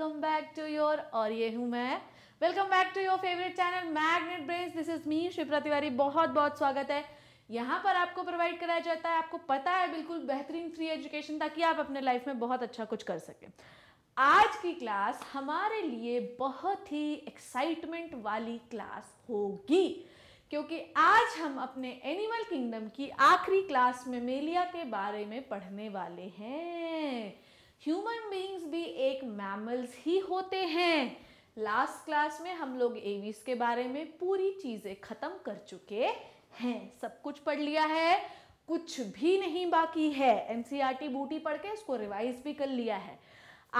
Welcome back to your और ये हूँ मैं welcome back to your favourite channel magnet brain this is me Shipra Tiwari बहुत बहुत स्वागत है यहाँ पर आपको प्रोवाइड कराया जाता है आपको पता है बिल्कुल बेहतरीन फ्री एजुकेशन ताकि आप अपने लाइफ में बहुत अच्छा कुछ कर सकें आज की क्लास हमारे लिए बहुत ही एक्साइटमेंट वाली क्लास होगी क्योंकि आज हम अपने एनिमल किंगडम की आखिरी क्लास में मेलिया के बारे में पढ़ने वाले हैं ह्यूमन बींग्स भी एक मैमल्स ही होते हैं लास्ट क्लास में हम लोग एवीज के बारे में पूरी चीज़ें ख़त्म कर चुके हैं सब कुछ पढ़ लिया है कुछ भी नहीं बाकी है एनसीईआरटी बूटी पढ़ के इसको रिवाइज भी कर लिया है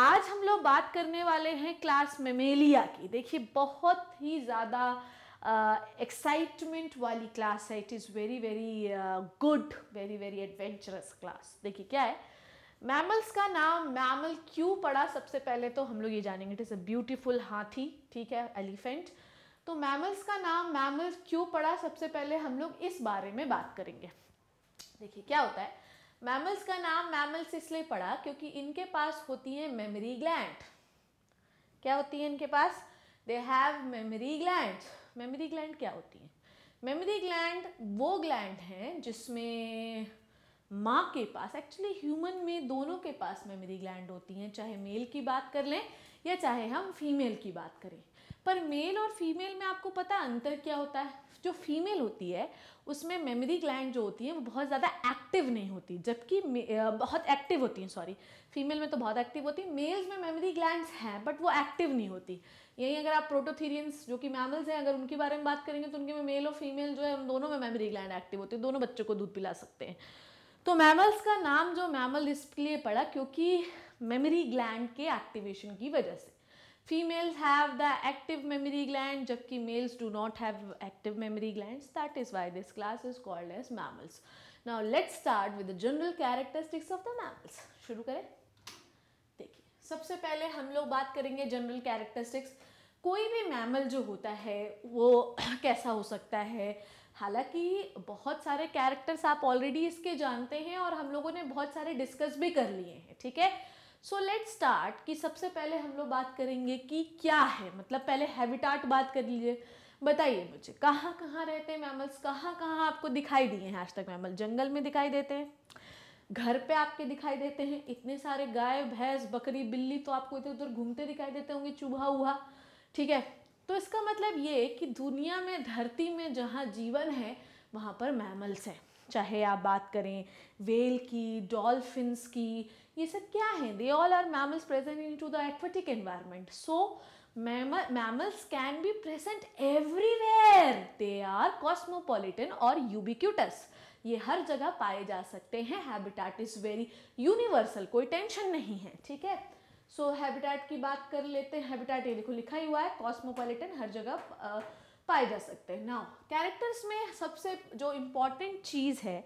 आज हम लोग बात करने वाले हैं क्लास मेमेलिया की देखिए बहुत ही ज़्यादा एक्साइटमेंट uh, वाली क्लास है it is very very good very very adventurous class देखिए क्या है मैमल्स का नाम मैमल क्यों पड़ा सबसे पहले तो हम लोग ये जानेंगे इट इज़ अ ब्यूटीफुल हाथी ठीक है एलिफेंट तो मैमल्स का नाम मैमल क्यों पड़ा सबसे पहले हम लोग इस बारे में बात करेंगे देखिए क्या होता है मैमल्स का नाम मैमल्स इसलिए पड़ा क्योंकि इनके पास होती है मेमरी ग्लैंड क्या होती है इनके पास they have mammary gland mammary gland क्या होती है मेमरी ग्लैंड वो ग्लैंड हैं जिसमें माँ के पास एक्चुअली ह्यूमन में दोनों के पास मेमोरी ग्लैंड होती हैं चाहे मेल की बात कर लें या चाहे हम फीमेल की बात करें पर मेल और फीमेल में आपको पता अंतर क्या होता है जो फीमेल होती है उसमें मेमोरी ग्लैंड जो होती है वो बहुत ज़्यादा एक्टिव नहीं होती जबकि बहुत एक्टिव होती हैं सॉरी फीमेल में तो बहुत एक्टिव होती है मेल्स में मेमोरी ग्लैंड्स हैं बट वो एक्टिव नहीं होती यहीं अगर आप प्रोटोथीरियंस जो कि मैमल्स हैं अगर उनके बारे में बात करेंगे तो उनके में मेल और फीमेल जो है उन दोनों में मेमोरी ग्लैंड एक्टिव होती है दोनों बच्चों को दूध पिला सकते हैं तो मैमल्स का नाम जो मैमल इसलिए पड़ा क्योंकि मेमोरी ग्लैंड के एक्टिवेशन की वजह से females have the active mammary gland जबकि males do not have active mammary gland that is why this class is called as mammals now let's start with the general characteristics of the mammals शुरू करें देखिए सबसे पहले हम लोग बात करेंगे जनरल कैरेक्टरिस्टिक्स कोई भी मैमल जो होता है वो कैसा हो सकता है हालांकि बहुत सारे कैरेक्टर्स आप ऑलरेडी इसके जानते हैं और हम लोगों ने बहुत सारे डिस्कस भी कर लिए हैं ठीक है सो लेट स्टार्ट कि सबसे पहले हम लोग बात करेंगे कि क्या है मतलब पहले हैबिटाट बात कर लीजिए बताइए मुझे कहाँ कहाँ रहते हैं मैमल्स कहाँ कहाँ आपको दिखाई दिए हैं आज तक मैमल जंगल में दिखाई देते हैं घर पे आपके दिखाई देते हैं इतने सारे गाय भैंस बकरी बिल्ली तो आपको इधर उधर घूमते दिखाई देते होंगे चूहा उहा ठीक है तो इसका मतलब ये कि दुनिया में धरती में जहाँ जीवन है वहाँ पर मैमल्स हैं चाहे आप बात करें वेल की डॉल्फिन्स की ये सब क्या है they all are mammals present into the aquatic environment so mammals can be present everywhere they are cosmopolitan और यूबिक्यूटस ये हर जगह पाए जा सकते हैं हैबिटाट इज़ वेरी यूनिवर्सल कोई टेंशन नहीं है ठीक है सो so, हैबिटेट की बात कर लेते हैं हैबिटेट ये देखो लिखा ही हुआ है कॉस्मोपॉलिटन हर जगह uh, पाए जा सकते हैं नाउ कैरेक्टर्स में सबसे जो इम्पॉर्टेंट चीज़ है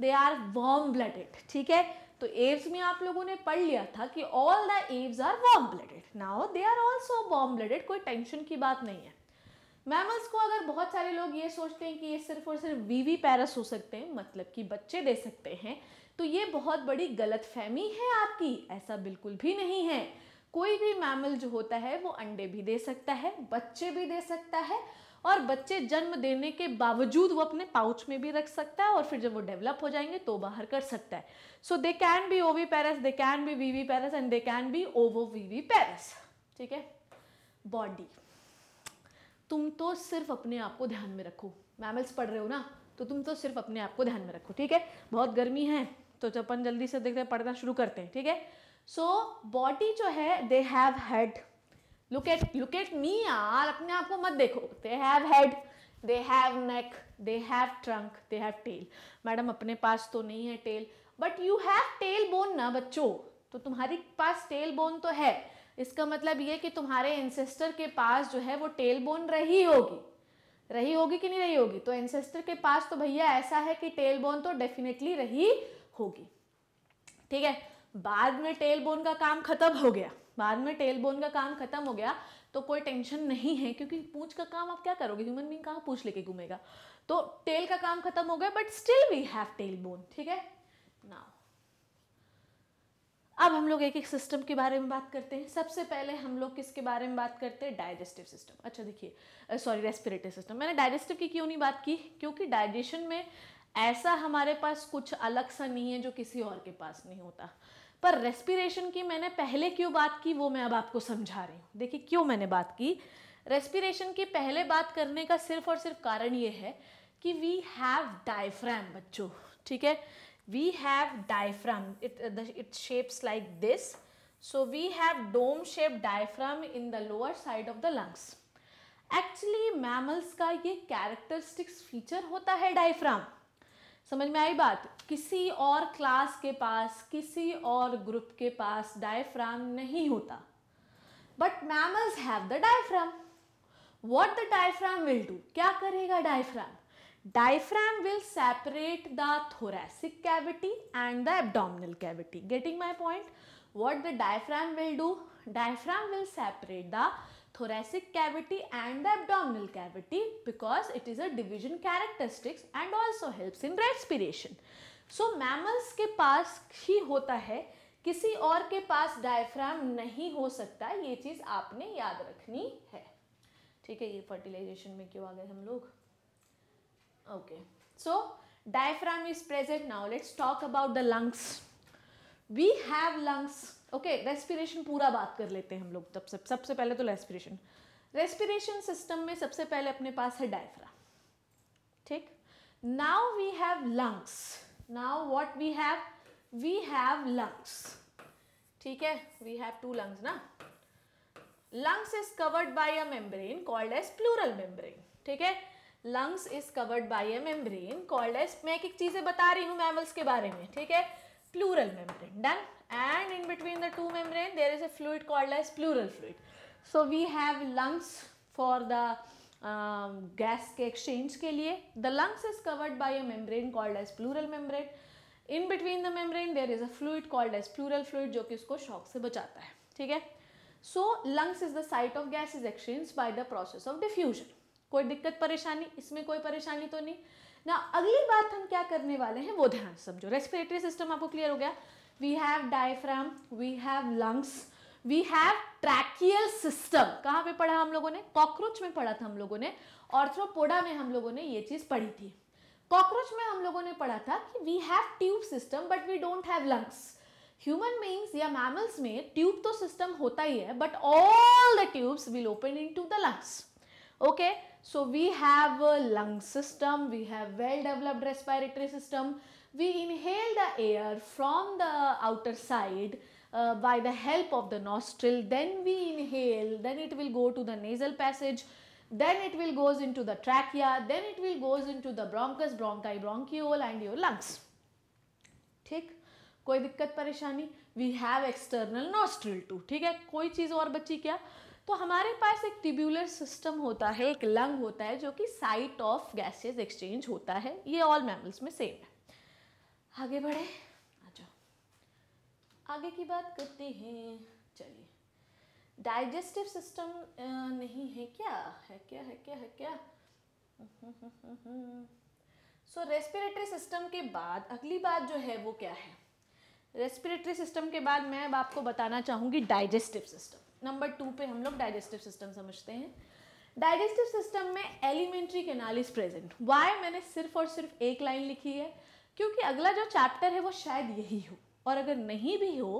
दे आर वॉम ब्लडेड ठीक है तो एव्स में आप लोगों ने पढ़ लिया था कि all the aves are warm blooded now they are also warm blooded कोई टेंशन की बात नहीं है मैमल्स को अगर बहुत सारे लोग ये सोचते हैं कि ये सिर्फ और सिर्फ वीवी पैरस हो सकते हैं मतलब कि बच्चे दे सकते हैं तो ये बहुत बड़ी गलत फहमी है आपकी ऐसा बिल्कुल भी नहीं है कोई भी मैमल जो होता है वो अंडे भी दे सकता है बच्चे भी दे सकता है और बच्चे जन्म देने के बावजूद वो अपने पाउच में भी रख सकता है और फिर जब वो डेवलप हो जाएंगे तो बाहर कर सकता है so they can be oviparous they can be viviparous and they can be ovoviviparous ठीक है बॉडी तुम तो सिर्फ अपने आप को ध्यान में रखो मैमल्स पढ़ रहे हो ना तो तुम तो सिर्फ अपने आप को ध्यान में रखो ठीक है बहुत गर्मी है तो जब अपन जल्दी से देखते हैं पढ़ना शुरू करते हैं ठीक है सो बॉडी जो है they have head look at look at me यार अपने आप को मत देखो they have head they have neck they have trunk they have tail madam अपने पास तो नहीं है tail but you have tail bone ना बच्चों तो तुम्हारे पास टेल बोन तो है इसका मतलब ये कि तुम्हारे एंसेस्टर के पास जो है वो टेल बोन रही होगी रही होगी कि नहीं रही होगी तो एंसेस्टर के पास तो भैया ऐसा है कि टेल बोन तो डेफिनेटली रही होगी ठीक है बाद में टेल बोन का काम खत्म हो गया बाद में टेल बोन का काम खत्म हो गया तो कोई टेंशन नहीं है क्योंकि पूछ का काम आप क्या करोगे ह्यूमन बींग कहाँ पूछ लेके घूमेगा तो टेल का काम खत्म हो गया but still we have tail bone ठीक है नाउ अब हम लोग एक एक सिस्टम के बारे में बात करते हैं सबसे पहले हम लोग किसके बारे में बात करते हैं डाइजेस्टिव सिस्टम अच्छा देखिए सॉरी रेस्पिरेटरी सिस्टम मैंने डाइजेस्टिव की क्यों नहीं बात की क्योंकि डाइजेशन में ऐसा हमारे पास कुछ अलग सा नहीं है जो किसी और के पास नहीं होता पर रेस्पिरेशन की मैंने पहले क्यों बात की वो मैं अब आपको समझा रही हूँ देखिए क्यों मैंने बात की रेस्पिरेशन की पहले बात करने का सिर्फ और सिर्फ कारण ये है कि वी हैव डायफ्राम बच्चों ठीक है we have diaphragm it it shapes like this so we have dome shape diaphragm in the lower side of the lungs actually mammals का ये कैरेक्टरिस्टिक्स फीचर होता है डायफ्राम समझ में आई बात किसी और क्लास के पास किसी और ग्रुप के पास डायफ्राम नहीं होता but mammals have diaphragm what the diaphragm will do क्या करेगा diaphragm diaphragm will separate the thoracic cavity and the abdominal cavity getting my point what the diaphragm will do diaphragm will separate the thoracic cavity and the abdominal cavity because it is a division characteristics and also helps in respiration. So mammals के पास ही होता है किसी और के पास diaphragm नहीं हो सकता ये चीज़ आपने याद रखनी है ठीक है ये फर्टिलाइजेशन में क्यों आ गए हम लोग okay so diaphragm is present now let's talk about the lungs we have lungs okay respiration पूरा बात कर लेते हैं हम लोग तब सब सबसे पहले तो रेस्पिरेशन रेस्पिरेशन सिस्टम में सबसे पहले अपने पास है डायफ्रा ठीक now we have lungs now what we have we have lungs ठीक है वी हैव टू लंग्स ना lungs is covered by a membrane called as pleural membrane ठीक है lungs is covered by a membrane called as मैं एक एक चीज़ें बता रही हूँ मैमल्स के बारे में ठीक है pleural membrane done and in between the two membrane there is a fluid called as pleural fluid. So we have lungs for the um, gas ke exchange ke liye The lungs is covered by a membrane called as pleural membrane. In between the membrane there is a fluid called as pleural fluid jo ki usko shock se bachata hai theek hai so lungs is the site of gas is exchange by the process of diffusion कोई दिक्कत परेशानी इसमें कोई परेशानी तो नहीं ना अगली बात हम क्या करने वाले हैं वो ध्यान समझो रेस्पिरेटरी सिस्टम आपको क्लियर हो गया we have diaphragm we have lungs we have tracheal system कहाँ पे पढ़ा हम लोगों ने कॉकरोच में पढ़ा था हम लोगों ने ऑर्थ्रोपोडा में हम लोगों ने ये चीज़ पढ़ी थी कॉकरोच में हम लोगों ने पढ़ा था कि we have tube system but we don't have lungs human beings या मैमल्स में ट्यूब तो सिस्टम होता ही है but all the tubes will open into the lungs okay so we have a system we have well developed respiratory system we inhale the air from the outer side uh, by the help of the nostril then we inhale then it will go to the nasal passage then it will goes into the trachea then it will goes into the bronchus bronchi bronchiole and your lungs ठीक कोई दिक्कत परेशानी we have external nostril two ठीक है कोई चीज़ और बची क्या तो हमारे पास एक टिब्यूलर सिस्टम होता है एक लंग होता है जो कि साइट ऑफ गैसेस एक्सचेंज होता है ये ऑल मैमल्स में सेम है आगे बढ़े आ जाओ आगे की बात करते हैं चलिए डाइजेस्टिव सिस्टम नहीं है क्या है क्या है क्या है क्या सो रेस्पिरेटरी सिस्टम के बाद अगली बात जो है वो क्या है रेस्पिरेटरी सिस्टम के बाद मैं अब आपको बताना चाहूँगी डाइजेस्टिव सिस्टम नंबर टू पे हम लोग डाइजेस्टिव सिस्टम समझते हैं डाइजेस्टिव सिस्टम में alimentary canal is present why मैंने सिर्फ और सिर्फ एक लाइन लिखी है क्योंकि अगला जो चैप्टर है वो शायद यही हो और अगर नहीं भी हो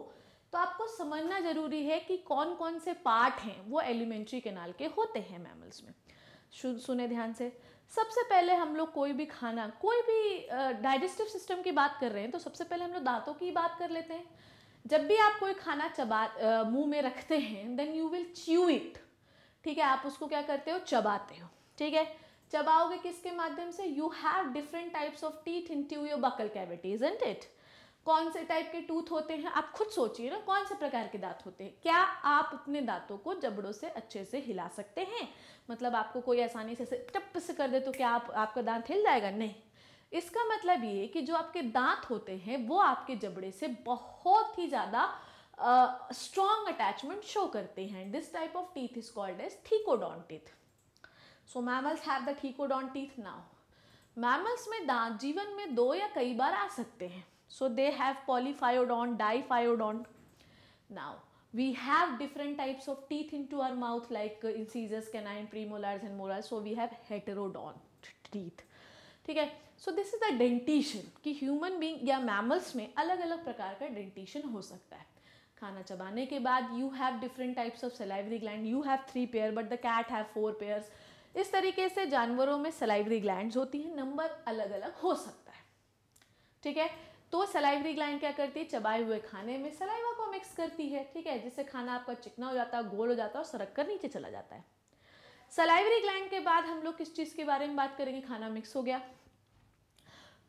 तो आपको समझना ज़रूरी है कि कौन कौन से पार्ट हैं वो एलिमेंट्री कैनाल के होते हैं मैमल्स में सुने ध्यान से सबसे पहले हम लोग कोई भी खाना कोई भी डाइजेस्टिव सिस्टम की बात कर रहे हैं तो सबसे पहले हम लोग दांतों की बात कर लेते हैं जब भी आप कोई खाना चबा मुंह में रखते हैं then you will chew it ठीक है आप उसको क्या करते हो चबाते हो ठीक है चबाओगे किसके माध्यम से you have different types of teeth into your buccal cavity isn't it कौन से टाइप के टूथ होते हैं आप खुद सोचिए ना कौन से प्रकार के दांत होते हैं क्या आप अपने दांतों को जबड़ों से अच्छे से हिला सकते हैं मतलब आपको कोई आसानी से टप से कर दे तो क्या आप आपका दांत हिल जाएगा नहीं इसका मतलब ये कि जो आपके दांत होते हैं वो आपके जबड़े से बहुत ही ज़्यादा स्ट्रॉन्ग अटैचमेंट शो करते हैं this type of teeth is called as thecodont teeth so mammals have the thecodont teeth now mammals में दांत जीवन में दो या कई बार आ सकते हैं so they have polyphyodont diphyodont now we have different types of teeth into our mouth like incisors canine premolars and molars so we have heterodont teeth ठीक है so this is the dentition कि human being या mammals में अलग अलग प्रकार का dentition हो सकता है खाना चबाने के बाद you have different types of salivary gland you have three pair but the cat have four pairs इस तरीके से जानवरों में सलाइवरी ग्लैंड होती हैं नंबर अलग अलग हो सकता है ठीक है तो सलाइवरी ग्लैंड क्या करती है चबाए हुए खाने में सलाइवा को मिक्स करती है ठीक है जिससे खाना आपका चिकना हो जाता है गोल हो जाता है और सरक कर नीचे चला जाता है सलाइवरी ग्लैंड के बाद हम लोग किस चीज़ के बारे में बात करेंगे खाना मिक्स हो गया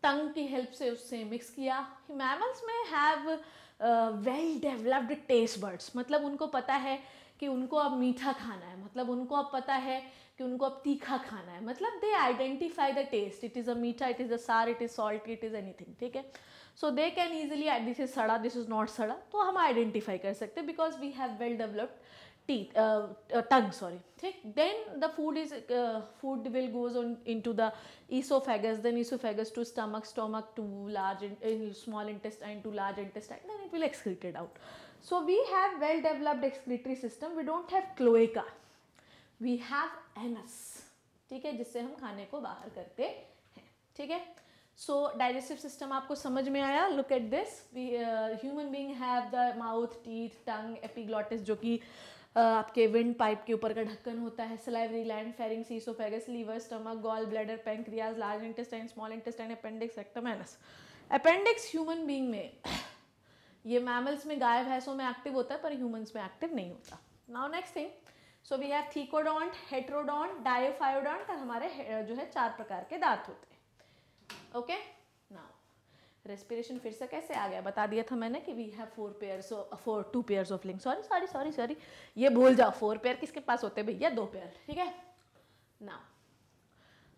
टंग की हेल्प से उससे मिक्स किया मैमल्स में have well developed taste buds मतलब उनको पता है कि उनको अब मीठा खाना है मतलब उनको अब पता है कि उनको अब तीखा खाना है मतलब they identify the taste it is a मीठा it is a sour it is salt it is anything ठीक है so they can easily this is सड़ा दिस इज नॉट सड़ा तो हम आइडेंटिफाई कर सकते हैं because we have well developed teeth tongue sorry ठीक then the food is food will goes on into the oesophagus then oesophagus to stomach stomach to large small interest and to large intestine and it will excreted out so we have well developed excretory system we don't have cloaca we have anus ठीक है जिससे हम खाने को बाहर करते हैं ठीक है सो डाइजेस्टिव सिस्टम आपको समझ में आया look at this human being have the mouth teeth tongue epiglottis जो कि uh, आपके विंड पाइप के ऊपर का ढक्कन होता है salivary gland pharynx oesophagus liver stomach gall bladder pancreas large intestine small intestine appendix rectum anus appendix human being में ये मैमल्स में गाय भैंसों में एक्टिव होता है पर ह्यूमन्स में एक्टिव नहीं होता now next thing so we have thecodont heterodont diphyodont और हमारे जो है चार प्रकार के दांत होते हैं ओके नाउ रेस्पिरेशन फिर से कैसे आ गया बता दिया था मैंने कि we have four pair four two pair of लिंग सॉरी सॉरी सॉरी सॉरी ये भूल जाओ फोर पेयर किसके पास होते भैया दो पेयर ठीक है नाउ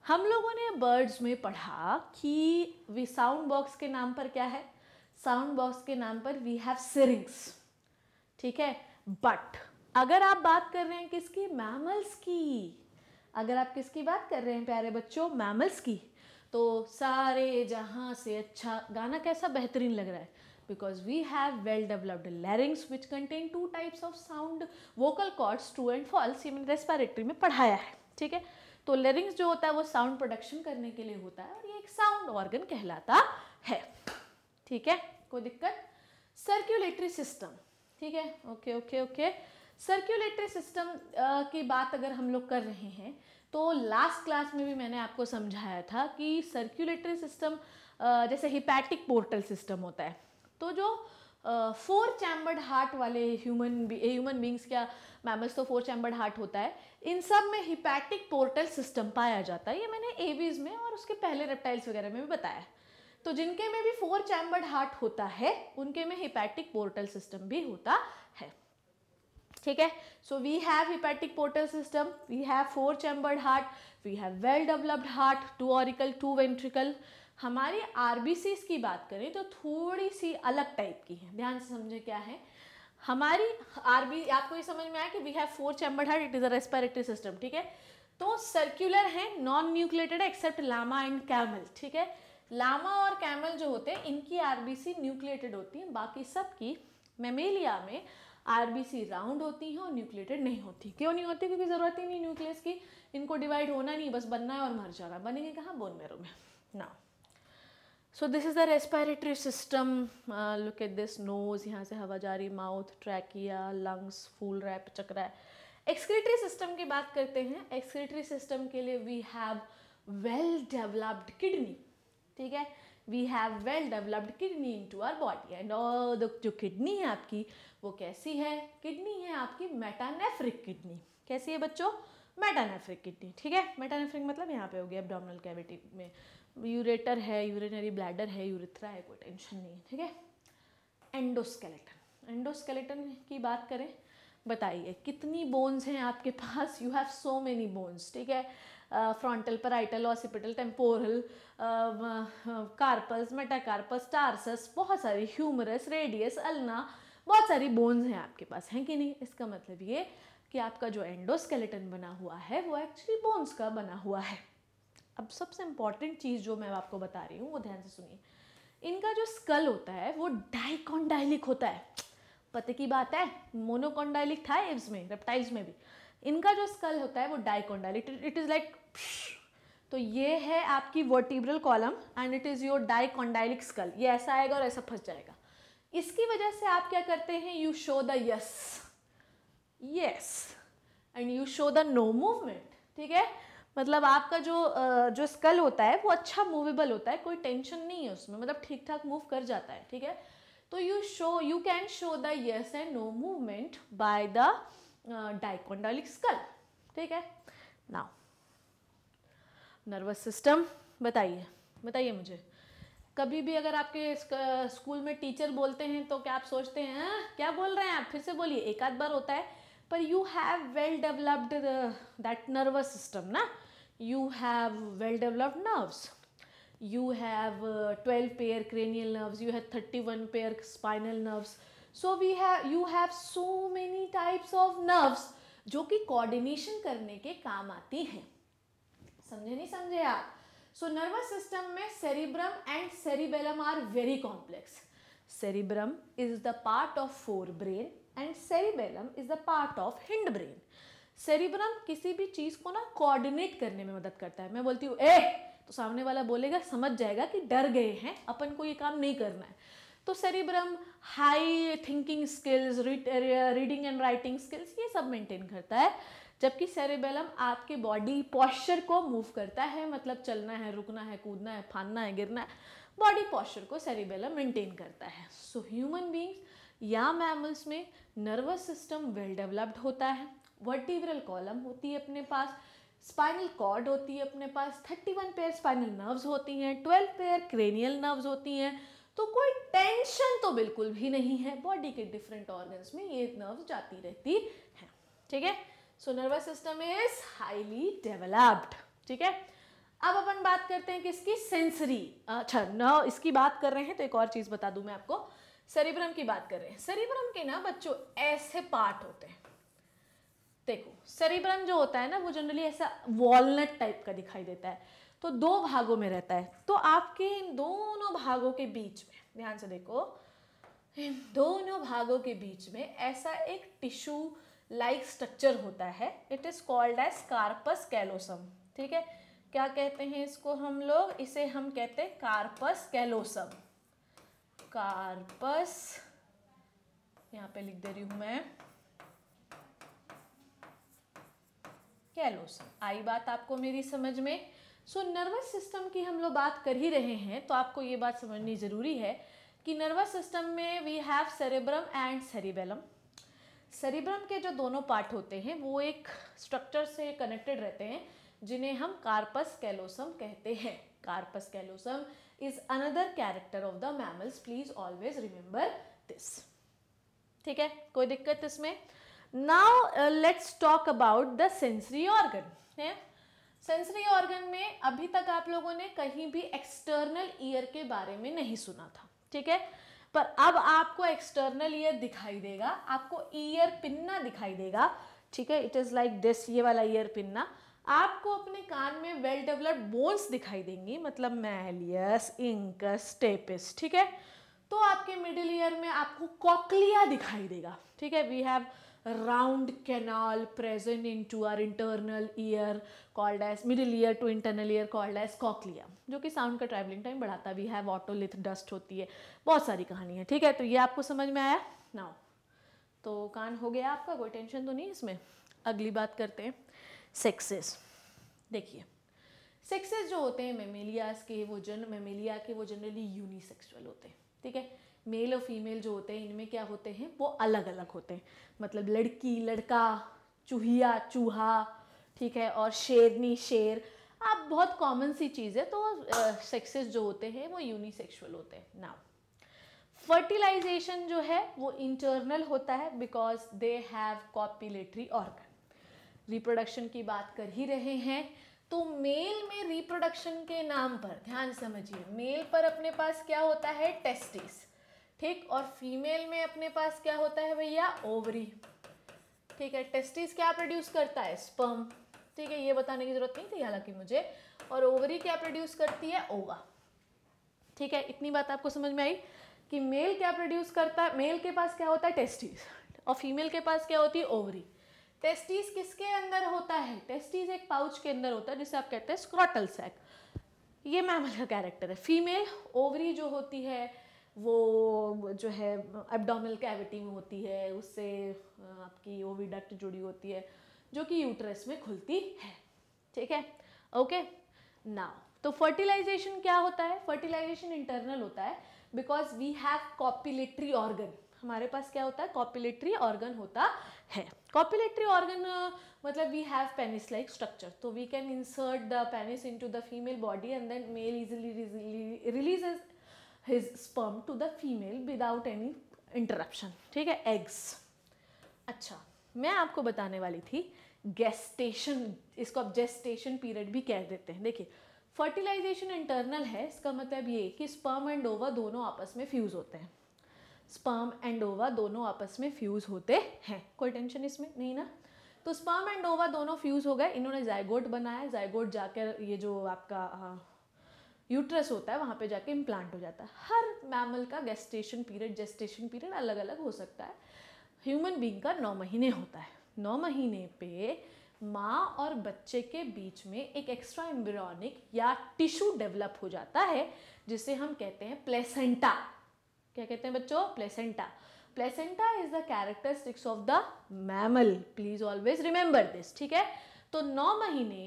हम लोगों ने बर्ड्स में पढ़ा कि वी साउंड बॉक्स के नाम पर क्या है साउंड बॉक्स के नाम पर वी हैव सिरिंग्स ठीक है बट अगर आप बात कर रहे हैं किसकी मैमल्स की अगर आप किसकी बात कर रहे हैं प्यारे बच्चों मैमल्स की तो सारे जहां से अच्छा गाना कैसा बेहतरीन लग रहा है because we have well developed larynx which contain two types of sound vocal cords true and false ये मैंने रेस्पायरेटरी में पढ़ाया है ठीक है तो लैरिंग्स जो होता है वो साउंड प्रोडक्शन करने के लिए होता है और ये एक साउंड ऑर्गन कहलाता है ठीक है कोई दिक्कत सर्क्यूलेटरी सिस्टम ठीक है okay okay okay circulatory system uh, की बात अगर हम लोग कर रहे हैं तो लास्ट क्लास में भी मैंने आपको समझाया था कि सर्क्यूलेटरी सिस्टम uh, जैसे हिपैटिक पोर्टल सिस्टम होता है तो जो फोर चैम्बर्ड हार्ट वाले ह्यूमन ह्यूमन बींग्स क्या मैमल्स तो फोर चैम्बर्ड हार्ट होता है इन सब में हिपैटिक पोर्टल सिस्टम पाया जाता है ये मैंने एवीज में और उसके पहले रेप्टाइल्स वगैरह में भी बताया तो जिनके में भी फोर चैम्बर्ड हार्ट होता है उनके में हिपैटिक पोर्टल सिस्टम भी होता ठीक है so we have hepatic portal system we have four chambered heart we have well developed heart two auricle two ventricle हमारी आर की बात करें तो थोड़ी सी अलग टाइप की है ध्यान से समझे क्या है हमारी आर आपको ये समझ में आया कि we have four chambered heart it is a respiratory system ठीक है तो सर्क्यूलर है non nucleated except llama and camel ठीक है लामा और कैमल जो होते हैं इनकी आरबीसी न्यूक्लेटेड होती है बाकी सब की मेमेलिया में आरबीसी राउंड होती हैं और न्यूक्लेटेड नहीं होती क्यों नहीं होती क्योंकि ज़रूरत ही नहीं न्यूक्लियस की इनको डिवाइड होना नहीं बस बनना है और मर जाना बनेंगे कहाँ बोन मेरो में ना so this is the respiratory system look at this nose यहाँ से हवा जा रही माउथ ट्रैकिया लंग्स फूल रहा है पचक रहा है एक्सक्रेटरी सिस्टम की बात करते हैं एक्सक्रेटरी सिस्टम के लिए we have well developed kidney ठीक है we have well developed kidney into our body and जो किडनी है आपकी वो कैसी है किडनी है आपकी मेटानेफ्रिक किडनी कैसी है बच्चों मेटानेफ्रिक किडनी ठीक है मेटानेफ्रिक मतलब यहाँ पे हो गया एबडोमिनल कैविटी में यूरेटर है यूरिनरी ब्लैडर है यूरिथ्रा है कोई टेंशन नहीं है ठीक है एंडोस्केलेटन एंडोस्केलेटन की बात करें बताइए कितनी बोन्स हैं आपके पास you have so many bones ठीक है frontal parietal occipital temporal carpus metacarpus tarsus बहुत सारी ह्यूमरस रेडियस अल्ना बहुत सारी बोन्स हैं आपके पास हैं कि नहीं इसका मतलब ये कि आपका जो एंडोस्केलेटन बना हुआ है वो एक्चुअली बोन्स का बना हुआ है अब सबसे इम्पॉर्टेंट चीज़ जो मैं आपको बता रही हूँ वो ध्यान से सुनिए इनका जो स्कल होता है वो डाइकॉन्डाइलिक होता है पते की बात है मोनोकॉन्डाइलिक था एव्स में रेप्टाइल्स में भी इनका जो स्कल होता है वो डाइकोंडाइलिक इट इज़ लाइक तो ये है आपकी vertebral column and it is your dicondylic skull ये ऐसा आएगा और ऐसा फंस जाएगा इसकी वजह से आप क्या करते हैं you show the yes yes and you show the no movement ठीक है मतलब आपका जो जो स्कल होता है वो अच्छा मूवेबल होता है कोई टेंशन नहीं है उसमें मतलब ठीक ठाक मूव कर जाता है ठीक है तो you show you can show the yes and no movement by the dicondylic skull ठीक है नाउ नर्वस सिस्टम बताइए बताइए मुझे कभी भी अगर आपके स्कूल में टीचर बोलते हैं तो क्या आप सोचते हैं हाँ, क्या बोल रहे हैं आप फिर से बोलिए एक आध बार होता है पर you have well developed that nervous system ना you have well developed nerves you have twelve pair cranial nerves you have thirty one pair spinal nerves so we have you have so many types of nerves जो कि coordination करने के काम आती हैं समझे नहीं समझे आप सो नर्वस सिस्टम में cerebrum and cerebellum are very complex cerebrum is the part of forebrain and cerebellum is the part of hindbrain cerebrum किसी भी चीज़ को ना कोऑर्डिनेट करने में मदद करता है मैं बोलती हूँ ए तो सामने वाला बोलेगा समझ जाएगा कि डर गए हैं अपन को ये काम नहीं करना है तो cerebrum high thinking skills reading and writing skills ये सब मेंटेन करता है जबकि सेरेबेलम आपके बॉडी पॉस्चर को मूव करता है मतलब चलना है रुकना है कूदना है फानना है गिरना है बॉडी पॉस्चर को सेरेबेलम मेंटेन करता है सो ह्यूमन बींग्स या मैमल्स में नर्वस सिस्टम वेल डेवलप्ड होता है वर्टिब्रल कॉलम होती है अपने पास स्पाइनल कॉर्ड होती है अपने पास 31 पेयर स्पाइनल नर्व्स होती हैं 12 पेयर क्रेनियल नर्व्स होती हैं तो कोई टेंशन तो बिल्कुल भी नहीं है बॉडी के डिफरेंट ऑर्गन्स में ये नर्व्स जाती रहती हैं ठीक है so nervous system is highly developed ठीक है अब अपन बात करते हैं किसकी सेंसरी अच्छा न इसकी बात कर रहे हैं तो एक और चीज़ बता दू मैं आपको सेरिब्रम की बात कर रहे हैं सेरिब्रम के ना बच्चों ऐसे पार्ट होते हैं देखो सेरिब्रम जो होता है ना वो जनरली ऐसा वॉलनट टाइप का दिखाई देता है तो दो भागों में रहता है तो आपके इन दोनों भागों के बीच में ध्यान से देखो इन दोनों भागों के बीच में ऐसा एक टिश्यू लाइक -like स्ट्रक्चर होता है it is called as corpus callosum ठीक है क्या कहते हैं इसको हम लोग इसे हम कहते हैं कार्पस कैलोसम कार्पस यहाँ पे लिख दे रही हूँ मैं कैलोसम आई बात आपको मेरी समझ में सो नर्वस सिस्टम की हम लोग बात कर ही रहे हैं तो आपको ये बात समझनी ज़रूरी है कि नर्वस सिस्टम में we have cerebrum and cerebellum cerebrum के जो दोनों पार्ट होते हैं वो एक स्ट्रक्चर से कनेक्टेड रहते हैं जिन्हें हम कार्पस कैलोसम कहते हैं corpus callosum is another character of the mammals please always remember this ठीक है कोई दिक्कत इसमें now let's talk about the sensory organ है सेंसरी ऑर्गन में अभी तक आप लोगों ने कहीं भी एक्सटर्नल ईयर के बारे में नहीं सुना था ठीक है पर अब आपको एक्सटर्नल ईयर दिखाई देगा आपको ईयर पिन्ना दिखाई देगा ठीक है इट इज़ लाइक दिस ये वाला ईयर पिन्ना आपको अपने कान में वेल डेवलप्ड बोन्स दिखाई देंगी मतलब मैलियस इंकस टेपिस ठीक है तो आपके मिडिल ईयर में आपको कॉकलिया दिखाई देगा ठीक है we have round canal present into our internal ear called as middle ear to internal ear called as cochlea जो कि साउंड का ट्रैवलिंग टाइम बढ़ाता भी है वॉटोलिथ डस्ट होती है बहुत सारी कहानी है ठीक है तो ये आपको समझ में आया नाउ तो कान हो गया आपका कोई टेंशन तो नहीं इसमें अगली बात करते हैं सेक्सेस देखिए सेक्सेस जो होते हैं मेमेलियाज के वो जन मेमेलिया के वो जनरली यूनिसेक्सुअल होते हैं ठीक है मेल और फीमेल जो होते हैं इनमें क्या होते हैं वो अलग अलग होते हैं मतलब लड़की लड़का चूहिया चूहा ठीक है और शेरनी शेर आप बहुत कॉमन सी चीज़ है तो सेक्सेस जो होते हैं वो यूनिसेक्सुअल होते हैं नाउ फर्टिलाइजेशन जो है वो इंटरनल होता है because they have copulatory organ reproduction की बात कर ही रहे हैं तो मेल में रिप्रोडक्शन के नाम पर ध्यान समझिए मेल पर अपने पास क्या होता है टेस्टिस ठीक और फीमेल में अपने पास क्या होता है भैया ओवरी ठीक है टेस्टिस क्या प्रोड्यूस करता है स्पर्म ठीक है ये बताने की जरूरत नहीं थी हालांकि मुझे और ओवरी क्या प्रोड्यूस करती है ओवा ठीक है इतनी बात आपको समझ में आई कि मेल क्या प्रोड्यूस करता है मेल के पास क्या होता है टेस्टिस और फीमेल के पास क्या होती है ओवरी टेस्टिस किसके अंदर होता है टेस्टिस एक पाउच के अंदर होता है जिसे आप कहते हैं स्क्रॉटल सैक ये मैमल का कैरेक्टर है फीमेल ओवरी जो होती है वो जो है एब्डोमिनल कैविटी में होती है उससे आपकी ओविडक्ट जुड़ी होती है जो कि यूट्रस में खुलती है ठीक है ओके नाउ तो फर्टिलाइजेशन क्या होता है फर्टिलाइजेशन इंटरनल होता है because we have copulatory organ हमारे पास क्या होता है कॉपिलेटरी ऑर्गन होता है कॉपिलेटरी ऑर्गन मतलब we have penis like structure तो we can insert the penis into the female body and then male easily release his sperm to the female without any interruption ठीक है eggs अच्छा मैं आपको बताने वाली थी गेस्टेशन इसको आप जेस्टेशन पीरियड भी कह देते हैं देखिए फर्टिलाइजेशन इंटरनल है इसका मतलब ये कि स्पर्म एंड ओवा दोनों आपस में फ्यूज़ होते हैं स्पर्म एंड ओवा दोनों आपस में फ्यूज़ होते हैं कोई टेंशन इसमें नहीं ना तो स्पर्म एंड ओवा दोनों फ्यूज़ हो गए इन्होंने जायगोट बनाया जायगोट जाकर ये जो आपका हाँ, यूट्रस होता है वहाँ पे जाके इम्प्लांट हो जाता है हर मैमल का गेस्टेशन पीरियड जेस्टेशन पीरियड अलग अलग हो सकता है ह्यूमन बींग का नौ महीने होता है नौ महीने पे माँ और बच्चे के बीच में एक एक्स्ट्रा एम्ब्रॉनिक या टिश्यू डेवलप हो जाता है जिसे हम कहते हैं प्लेसेंटा क्या कहते हैं बच्चों placenta placenta is the characteristics of the mammal please always remember this ठीक है तो नौ महीने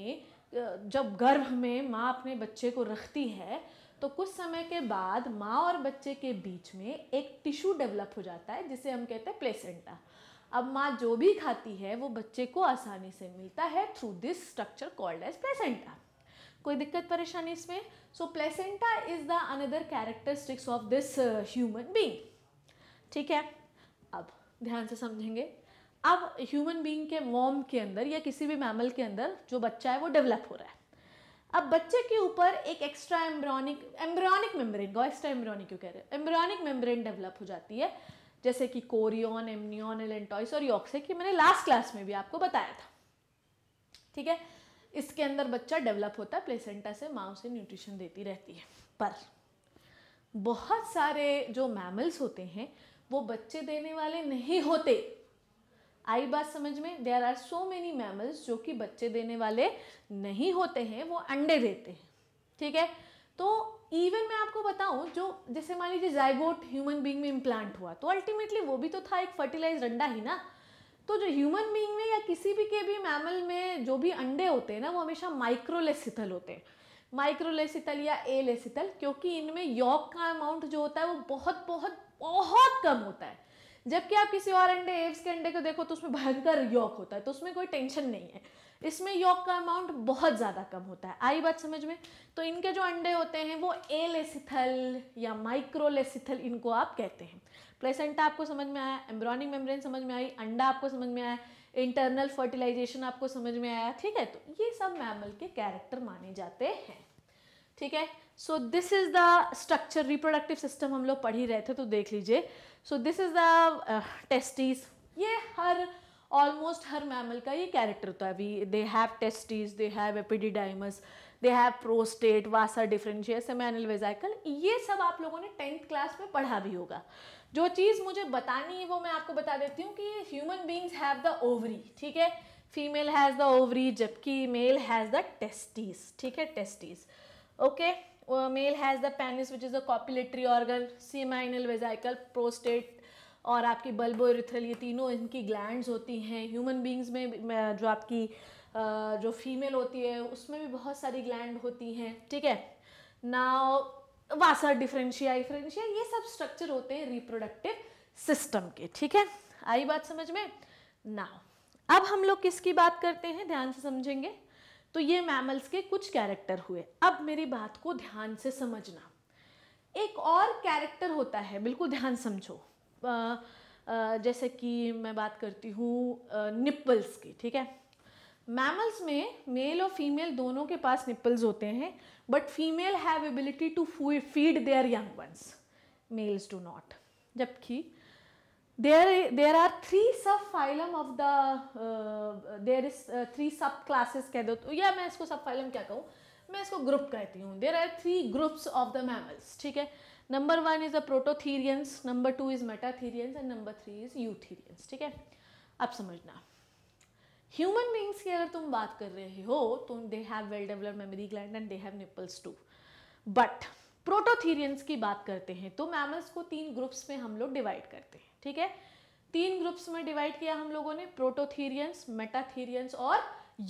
जब गर्भ में माँ अपने बच्चे को रखती है तो कुछ समय के बाद माँ और बच्चे के बीच में एक टिश्यू डेवलप हो जाता है जिसे हम कहते हैं प्लेसेंटा अब माँ जो भी खाती है वो बच्चे को आसानी से मिलता है through this structure called as placenta कोई दिक्कत परेशानी इसमें so placenta is the another characteristics of this human being ठीक है अब ध्यान से समझेंगे अब ह्यूमन बींग के वॉम के अंदर या किसी भी मैमल के अंदर जो बच्चा है वो डेवलप हो रहा है अब बच्चे के ऊपर एक एक्स्ट्रा एम्ब्रॉनिक एम्ब्रॉनिक मेम्ब्रेन को एक्स्ट्रा एम्ब्रॉनिक क्यों कह रहे हैं एम्ब्रॉनिक मेम्ब्रेन डेवलप हो जाती है जैसे कि कोरियन एमनियन एलेंटॉइस और यॉक्से कि मैंने लास्ट क्लास में भी आपको बताया था ठीक है इसके अंदर बच्चा डेवलप होता है प्लेसेंटा से माँ उसे न्यूट्रिशन देती रहती है पर बहुत सारे जो मैमल्स होते हैं वो बच्चे देने वाले नहीं होते आई बात समझ में there are so many mammals जो कि बच्चे देने वाले नहीं होते हैं वो अंडे देते हैं ठीक है तो इवन मैं आपको बताऊं जो जैसे मान लीजिए जाइगोट ह्यूमन बींग में इम्प्लांट हुआ तो अल्टीमेटली वो भी तो था एक फर्टिलाइज अंडा ही ना तो जो ह्यूमन बींग में या किसी भी के भी मैमल में जो भी अंडे होते हैं ना वो हमेशा माइक्रोलेसिथल होते हैं माइक्रोलेसिथल या एलेसिथल क्योंकि इनमें यॉक का अमाउंट जो होता है वो बहुत बहुत बहुत कम होता है जबकि आप किसी और अंडे एव्स के अंडे को देखो तो उसमें भयंकर योक होता है तो उसमें कोई टेंशन नहीं है इसमें यॉक का अमाउंट बहुत ज़्यादा कम होता है आई बात समझ में तो इनके जो अंडे होते हैं वो एलेसिथल या माइक्रोलेसिथल इनको आप कहते हैं प्लेसेंटा आपको समझ में आया एम्ब्रॉनिक मेम्ब्रेन समझ में आई अंडा आपको समझ में आया इंटरनल फर्टिलाइजेशन आपको समझ में आया ठीक है तो ये सब मैमल के कैरेक्टर माने जाते हैं ठीक है so this is the structure reproductive system हम लोग पढ़ ही रहे थे तो देख लीजिए so this is the testes ये हर ऑलमोस्ट हर मैमल का ये कैरेक्टर होता है अभी they have testes they have epididymis they have prostate vasa differential seminal vesicle ये सब आप लोगों ने टेंथ क्लास में पढ़ा भी होगा जो चीज़ मुझे बतानी है वो मैं आपको बता देती हूँ कि human beings have the ovary ठीक है फीमेल हैज़ द ओवरी जबकि मेल हैज़ द टेस्टीज ठीक है testes Okay, uh, male has the penis which is a copulatory organ, seminal, vesical, prostate और आपकी बल्बो ये तीनों इनकी ग्लैंड्स होती हैं ह्यूमन बींग्स में जो आपकी uh, जो फीमेल होती है उसमें भी बहुत सारी ग्लैंड होती हैं ठीक है नाव वासा डिफ्रेंशिया इफ्रेंशिया ये सब स्ट्रक्चर होते हैं रिप्रोडक्टिव सिस्टम के ठीक है आई बात समझ में नाव अब हम लोग किसकी बात करते हैं ध्यान से समझेंगे तो ये मैमल्स के कुछ कैरेक्टर हुए अब मेरी बात को ध्यान से समझना एक और कैरेक्टर होता है बिल्कुल ध्यान समझो आ, आ, जैसे कि मैं बात करती हूँ निप्पल्स की ठीक है मैमल्स में मेल और फीमेल दोनों के पास निप्पल्स होते हैं but female have ability to feed their young ones males do not जबकि there there are three sub phylum of the uh, there is uh, three sub subclasses कह दो ya main isko sub phylum kya कहूँ main isko group kehti hu there are three groups of the mammals theek hai number 1 is the prototherians number 2 is metatherians and number 3 is eutherians theek hai ab samajhna human beings की अगर तुम बात कर रहे हो तो they have well develop memory gland and they have nipples too but prototherians की बात करते हैं तो मैमल्स को तीन ग्रुप्स में हम लोग डिवाइड करते हैं ठीक है तीन ग्रुप्स में डिवाइड किया हम लोगों ने प्रोटोथीरियंस मेटाथीरियंस और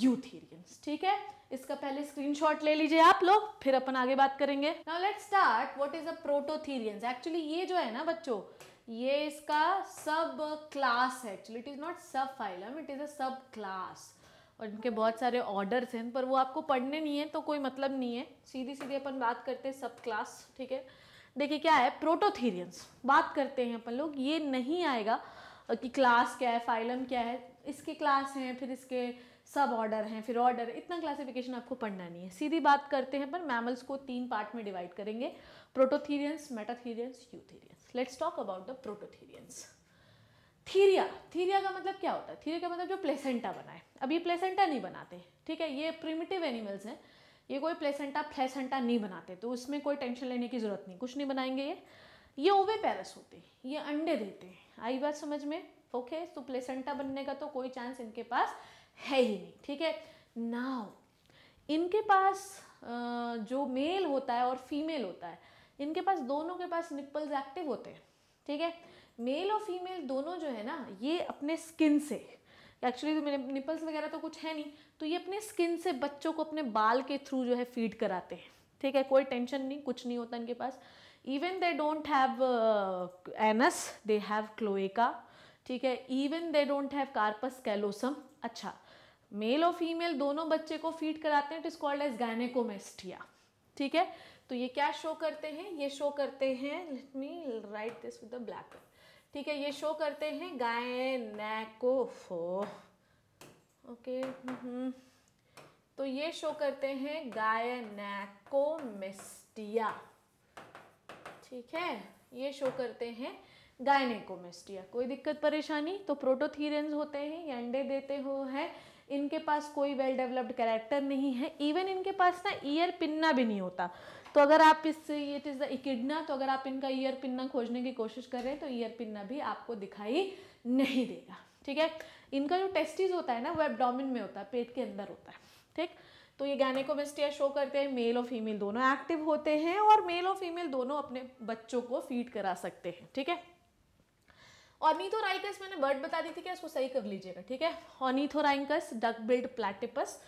यूथीरियंस ठीक है इसका पहले स्क्रीनशॉट ले लीजिए आप लोग फिर अपन आगे बात करेंगे now let start what is a prototherians actually ये जो है ना बच्चों ये इसका सब क्लास है actually it is not subphylum it is a subclass और इनके बहुत सारे ऑर्डर्स हैं पर वो आपको पढ़ने नहीं है तो कोई मतलब नहीं है सीधी सीधी अपन बात करते हैं सब क्लास ठीक है देखिए क्या है प्रोटोथीरियंस बात करते हैं अपन लोग ये नहीं आएगा कि क्लास क्या है फाइलम क्या है इसके क्लास हैं फिर इसके सब ऑर्डर हैं फिर ऑर्डर इतना क्लासिफिकेशन आपको पढ़ना नहीं है सीधी बात करते हैं पर मैमल्स को तीन पार्ट में डिवाइड करेंगे prototherians metatherians eutherians let's talk about the prototherians theria theria का मतलब क्या होता है थीरिया का मतलब जो प्लेसेंटा बनाए अब ये प्लेसेंटा नहीं बनाते ठीक है ये प्रिमिटिव एनिमल्स हैं ये कोई प्लेसेंटा फ्लेसेंटा नहीं बनाते तो उसमें कोई टेंशन लेने की ज़रूरत नहीं कुछ नहीं बनाएंगे ये ये ओवे पैरस होते हैं ये अंडे देते हैं आई बात समझ में ओके तो प्लेसेंटा बनने का तो कोई चांस इनके पास है ही नहीं ठीक है नाव इनके पास जो मेल होता है और फीमेल होता है इनके पास दोनों के पास निप्पल्स एक्टिव होते हैं ठीक है मेल और फीमेल दोनों जो है ना ये अपने स्किन से एक्चुअली तो मेरे निपल्स वगैरह तो कुछ है नहीं तो ये अपने स्किन से बच्चों को अपने बाल के थ्रू जो है फीड कराते हैं ठीक है कोई टेंशन नहीं कुछ नहीं होता इनके पास even they don't have anus they have cloaca ठीक है even they don't have corpus callosum अच्छा मेल और फीमेल दोनों बच्चे को फीड कराते हैं it is called as gynaecomastia ठीक है तो ये क्या शो करते हैं ये शो करते हैं let me write this with the black ठीक है ये शो करते हैं फो ओके हम्म। तो ये शो करते हैं मिस्टिया ठीक है ये शो करते हैं गायनेकोमेस्टिया कोई दिक्कत परेशानी तो प्रोटोथीरेंस होते हैं ये अंडे देते हो है इनके पास कोई वेल डेवलप्ड कैरेक्टर नहीं है इवन इनके पास ना ईयर पिन्ना भी नहीं होता तो अगर आप इस इट इज़ द इकिडना तो अगर आप इनका ईयर पिन्ना खोजने की कोशिश कर रहे हैं तो ईयर पिन्ना भी आपको दिखाई नहीं देगा ठीक है इनका जो टेस्टिस होता है ना वो एबडोमिन में होता है पेट के अंदर होता है ठीक तो ये गैनेकोमेस्टिया शो करते हैं मेल और फीमेल दोनों एक्टिव होते हैं और मेल और फीमेल दोनों अपने बच्चों को फीड करा सकते हैं ठीक है ऑर्निथोराइकस मैंने वर्ड बता दी थी क्या इसको सही कर लीजिएगा ठीक है ऑर्निथोराइकस डक बिल्ड प्लेटिपस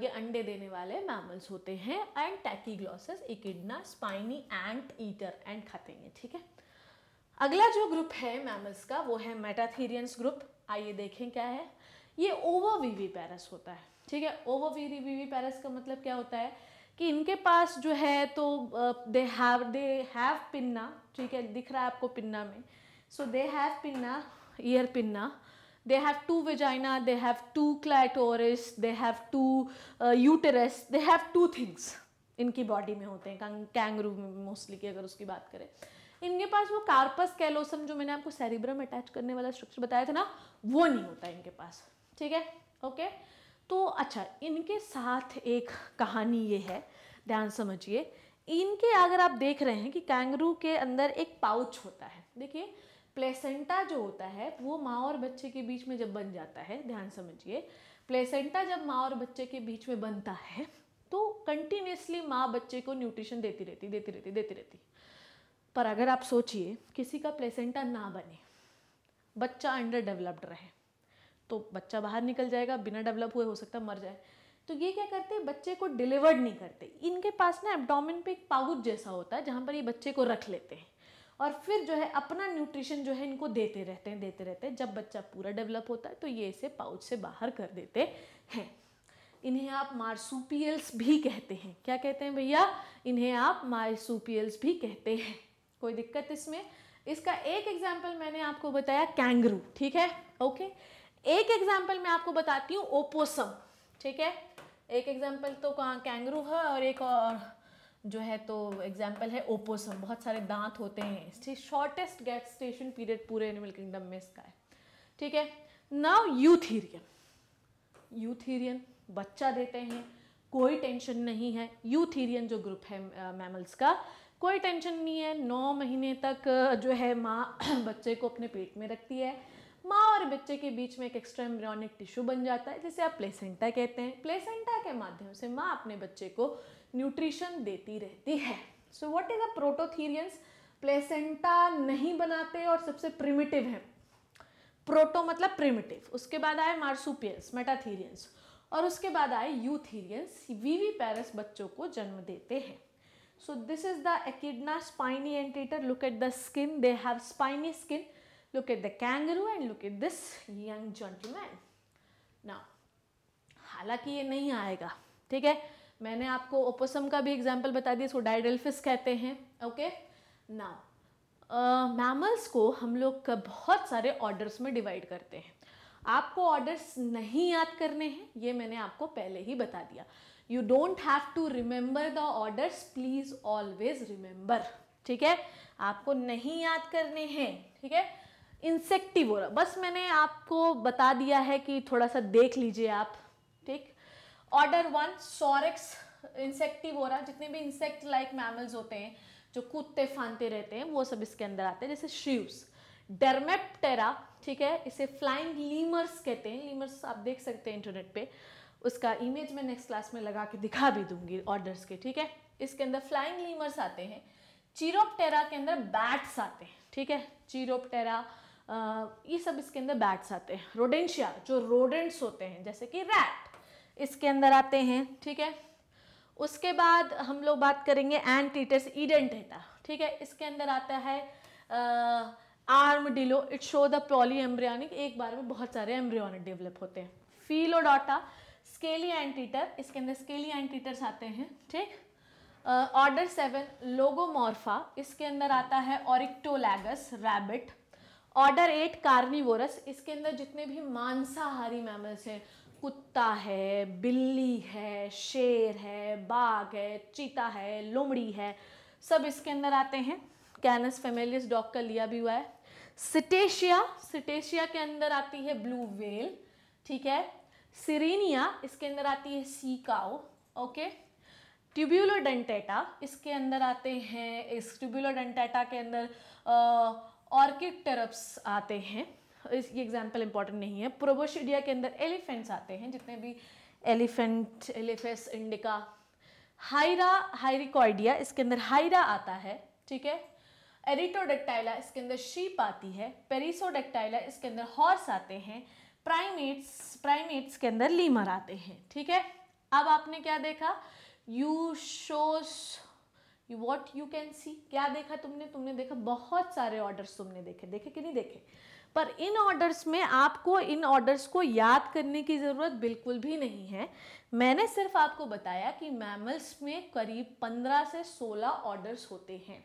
ये अंडे देने वाले मैमल्स होते हैं and tachyglossus echidna spiny anteater and खाते हैं ठीक है अगला जो ग्रुप है मैमल्स का वो है मेटाथीरियंस ग्रुप आइए देखें क्या है ये ओवोवीवी पैरस होता है ठीक है वीवी पैरस का मतलब क्या होता है कि इनके पास जो है तो they have they have pinna ठीक है दिख रहा है आपको पिन्ना में so they have pinna ear pinna they have two vagina they have two clitoris they have two uh, uterus they have two things इनकी बॉडी में होते हैं कैंगरू में मोस्टली की अगर उसकी बात करें इनके पास वो कार्पस कैलोसम जो मैंने आपको सेरिब्रम अटैच करने वाला स्ट्रक्चर बताया था ना वो नहीं होता इनके पास ठीक है ओके तो अच्छा इनके साथ एक कहानी ये है ध्यान समझिए इनके अगर आप देख रहे हैं कि कैंगरू के अंदर एक पाउच होता है देखिए प्लेसेंटा जो होता है वो माँ और बच्चे के बीच में जब बन जाता है ध्यान समझिए प्लेसेंटा जब माँ और बच्चे के बीच में बनता है तो कंटिन्यूसली माँ बच्चे को न्यूट्रिशन देती रहती देती रहती देती रहती पर अगर आप सोचिए किसी का प्लेसेंटा ना बने बच्चा अंडर डेवलप्ड रहे तो बच्चा बाहर निकल जाएगा बिना डेवलप हुए हो सकता मर जाए तो ये क्या करते हैं बच्चे को डिलीवर्ड नहीं करते इनके पास ना एबडोमिन पे एक पाउच जैसा होता है जहाँ पर ये बच्चे को रख लेते हैं और फिर जो है अपना न्यूट्रिशन जो है इनको देते रहते हैं देते रहते हैं जब बच्चा पूरा डेवलप होता है तो ये इसे पाउच से बाहर कर देते हैं इन्हें आप मार्सूपियल्स भी कहते हैं क्या कहते हैं भैया इन्हें आप मार्सूपियल्स भी कहते हैं कोई दिक्कत इसमें इसका एक एग्जाम्पल मैंने आपको बताया कैंगरू ठीक है ओके एक एग्जाम्पल मैं आपको बताती हूँ ओपोसम ठीक है एक एग्जाम्पल तो कहाँ कैंगरू है और एक और जो है तो एग्जाम्पल है ओपोसम बहुत सारे दांत होते हैं शॉर्टेस्ट गैस्टेशन पीरियड पूरे एनिमल किंगडम में इसका है ठीक है नाउ यूथीरियन यूथीरियन बच्चा देते हैं कोई टेंशन नहीं है यूथीरियन जो ग्रुप है मैमल्स का कोई टेंशन नहीं है नौ महीने तक जो है माँ बच्चे को अपने पेट में रखती है माँ और बच्चे के बीच में एक एक्स्ट्रा एम्ब्रियोनिक टिश्यू बन जाता है जिसे आप प्लेसेंटा कहते हैं प्लेसेंटा के माध्यम से माँ अपने बच्चे को न्यूट्रिशन देती रहती है so what is a prototherians placenta नहीं बनाते और सबसे प्रिमिटिव है प्रोटो मतलब प्रिमिटिव उसके बाद आए मार्सुपियंस मेटाथीरियंस और उसके बाद आए यूथीरियंस वीवी पैरस बच्चों को जन्म देते हैं so this is the echidna spiny anteater look at the skin they have spiny skin Look at the kangaroo and look at this young gentleman. Now, हालांकि ये नहीं आएगा ठीक है मैंने आपको ओपोसम का भी एग्जाम्पल बता diya इसको didelphis कहते हैं ओके now मैमल्स को हम लोग बहुत सारे ऑर्डर्स में डिवाइड करते हैं आपको ऑर्डर्स नहीं याद करने हैं ये मैंने आपको पहले ही बता दिया you don't have to remember the orders please always remember ठीक है आपको नहीं याद करने हैं ठीक है इंसेक्टिवोरा बस मैंने आपको बता दिया है कि थोड़ा सा देख लीजिए आप ठीक ऑर्डर वन सॉरेक्स इंसेक्टिवोरा जितने भी इंसेक्ट लाइक मैमल्स होते हैं जो कूदते फानते रहते हैं वो सब इसके अंदर आते हैं जैसे श्यूज डरमेपटेरा ठीक है इसे फ्लाइंग लीमर्स कहते हैं लीमर्स आप देख सकते हैं इंटरनेट पे उसका इमेज मैं नेक्स्ट क्लास में लगा के दिखा भी दूंगी ऑर्डर्स के ठीक है इसके अंदर फ्लाइंग लीमर्स आते हैं चीरोपटेरा के अंदर बैट्स आते हैं ठीक है चीरोपटेरा ये सब इसके अंदर बैट्स आते हैं रोडेंशिया जो रोडेंट्स होते हैं जैसे कि रैट इसके अंदर आते हैं ठीक है उसके बाद हम लोग बात करेंगे एंड ईटर्स ईडेंटेटा ठीक है इसके अंदर आता है armadillo it show the polyembryonic एक बार में बहुत सारे एम्ब्रियोनिक डेवलप होते हैं फीलोडोटा स्केली एंटीटर इसके अंदर स्केली एंटीटर्स आते हैं ठीक ऑर्डर सेवन लोगोमोर्फा इसके अंदर आता है oryctolagus rabbit order eight carnivorous इसके अंदर जितने भी मांसाहारी मैमल्स हैं कुत्ता है बिल्ली है शेर है बाघ है चीता है लोमड़ी है सब इसके अंदर आते हैं कैनस फेमेलियस डॉग का लिया भी हुआ है सिटेशिया सिटेशिया के अंदर आती है ब्लू वेल ठीक है सिरेनिया इसके अंदर आती है सी काओ ओके ट्यूब्यूलोडेंटेटा इसके अंदर आते हैं इस ट्यूब्यूलोडेंटेटा के अंदर आ, ऑर्किड टेरप्स आते हैं इस ये एग्जाम्पल इंपॉर्टेंट नहीं है प्रोबोशिडिया के अंदर एलिफेंट्स आते हैं जितने भी एलिफेंट एलिफेस इंडिका हाइरा हाइरिकॉइडिया इसके अंदर हाइरा आता है ठीक है एरिटोडेक्टाइला इसके अंदर शीप आती है पेरिसोडेक्टाइला इसके अंदर हॉर्स आते हैं प्राइमेट्स प्राइमेट्स के अंदर लीमर आते हैं ठीक है अब आपने क्या देखा you shows you what you can see क्या देखा तुमने तुमने देखा बहुत सारे ऑर्डर्स तुमने देखे देखे कि नहीं देखे पर इन ऑर्डर्स में आपको इन ऑर्डर्स को याद करने की ज़रूरत बिल्कुल भी नहीं है मैंने सिर्फ आपको बताया कि मैमल्स में करीब 15 से 16 ऑर्डर्स होते हैं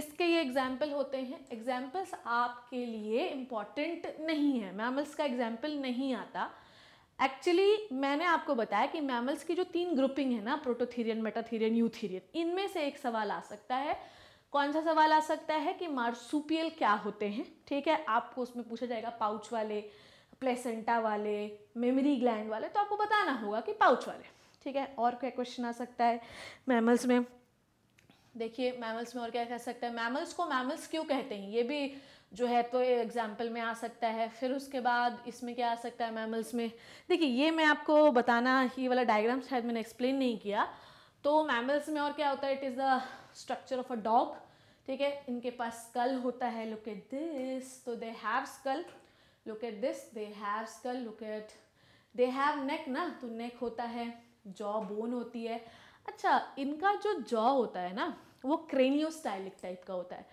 इसके ये एग्जाम्पल होते हैं एग्जाम्पल्स आपके लिए इम्पॉर्टेंट नहीं है मैमल्स का एग्जाम्पल नहीं आता एक्चुअली मैंने आपको बताया कि मैमल्स की जो तीन ग्रुपिंग है ना प्रोटोथीरियन मेटाथीरियन यूथीरियन इनमें से एक सवाल आ सकता है कौन सा सवाल आ सकता है कि मार्सुपियल क्या होते हैं ठीक है आपको उसमें पूछा जाएगा पाउच वाले प्लेसेंटा वाले मेमरी ग्लैंड वाले तो आपको बताना होगा कि पाउच वाले ठीक है और क्या क्वेश्चन आ सकता है मैमल्स में देखिए मैमल्स में और क्या कह सकते हैं मैमल्स को मैमल्स क्यों कहते हैं ये भी जो है तो एग्ज़ाम्पल में आ सकता है फिर उसके बाद इसमें क्या आ सकता है मैमल्स में देखिए ये मैं आपको बताना ही वाला डायग्राम शायद मैंने एक्सप्लेन नहीं किया तो मैमल्स में और क्या होता है it is the structure of a dog ठीक है इनके पास स्कल होता है लुक एट दिस तो they have skull look at this they have skull look at they have neck ना तो नेक होता है जॉ बोन होती है अच्छा इनका जो जॉ होता है ना वो क्रेनियो स्टाइलिक टाइप का होता है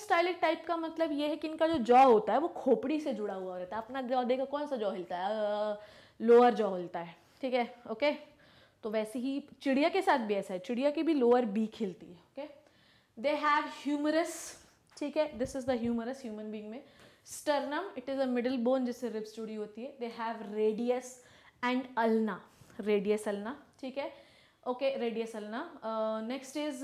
स्टाइलिक टाइप का मतलब ये है कि इनका जो जॉ होता है वो खोपड़ी से जुड़ा हुआ रहता है अपना जॉ देखा कौन सा जॉ हिलता है लोअर जॉ हिलता है ठीक है ओके तो वैसे ही चिड़िया के साथ भी ऐसा है चिड़िया की भी लोअर बीक हिलती है ओके दे हैव ह्यूमरस ठीक है this is the humerus human being में sternum it is a middle bone जिससे रिब्स जुड़ी होती है they have radius and ulna radius ulna ठीक है okay radius ulna next is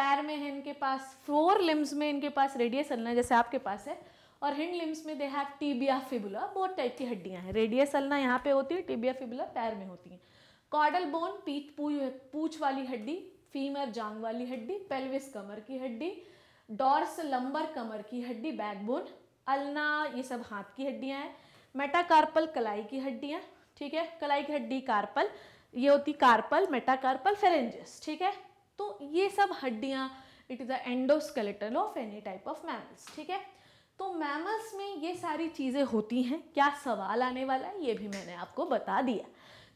पैर में है इनके पास फोर लिम्स में इनके पास रेडियस अलना जैसे आपके पास है और हिंड लिम्स में दे हैव टीबिया फिबुला बहुत टाइप की हड्डियाँ हैं रेडियस अलना यहाँ पे होती है टीबिया फिबुला पैर में होती हैं कॉडल बोन पीठ पूछ वाली हड्डी फीमर जांग वाली हड्डी पेल्विस कमर की हड्डी डॉर्स लंबर कमर की हड्डी बैकबोन अलना ये सब हाथ की हड्डियाँ हैं मेटाकार्पल कलाई की हड्डियाँ ठीक है कलाई की हड्डी कार्पल ये होती कार्पल मेटाकार्पल फेरेंजिस ठीक है तो ये सब हड्डियाँ it is the endoskeleton of any type of mammals ठीक है तो मैमल्स में ये सारी चीज़ें होती हैं क्या सवाल आने वाला है ये भी मैंने आपको बता दिया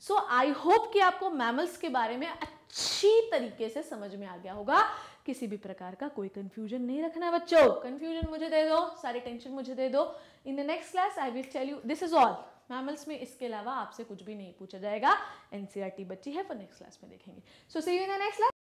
सो आई होप कि आपको मैमल्स के बारे में अच्छी तरीके से समझ में आ गया होगा किसी भी प्रकार का कोई कंफ्यूजन नहीं रखना है बच्चों कंफ्यूजन मुझे दे दो सारी टेंशन मुझे दे दो in the next class I will tell you this is all mammals में इसके अलावा आपसे कुछ भी नहीं पूछा जाएगा एनसीईआरटी e बच्ची है फॉर नेक्स्ट क्लास में देखेंगे so see you in the next class